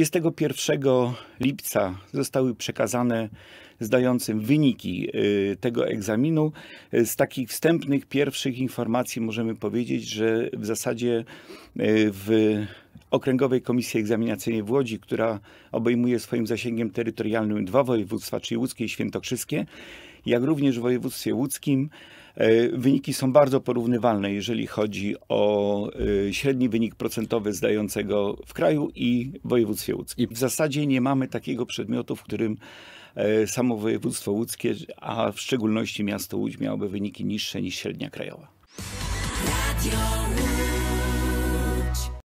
31 lipca zostały przekazane zdającym wyniki y, tego egzaminu. Y, z takich wstępnych, pierwszych informacji możemy powiedzieć, że w zasadzie y, w Okręgowej Komisji Egzaminacyjnej w Łodzi, która obejmuje swoim zasięgiem terytorialnym dwa województwa, czyli łódzkie i świętokrzyskie, jak również w województwie łódzkim. E, wyniki są bardzo porównywalne, jeżeli chodzi o e, średni wynik procentowy zdającego w kraju i województwie łódzkim. W zasadzie nie mamy takiego przedmiotu, w którym e, samo województwo łódzkie, a w szczególności miasto Łódź miałoby wyniki niższe niż średnia krajowa.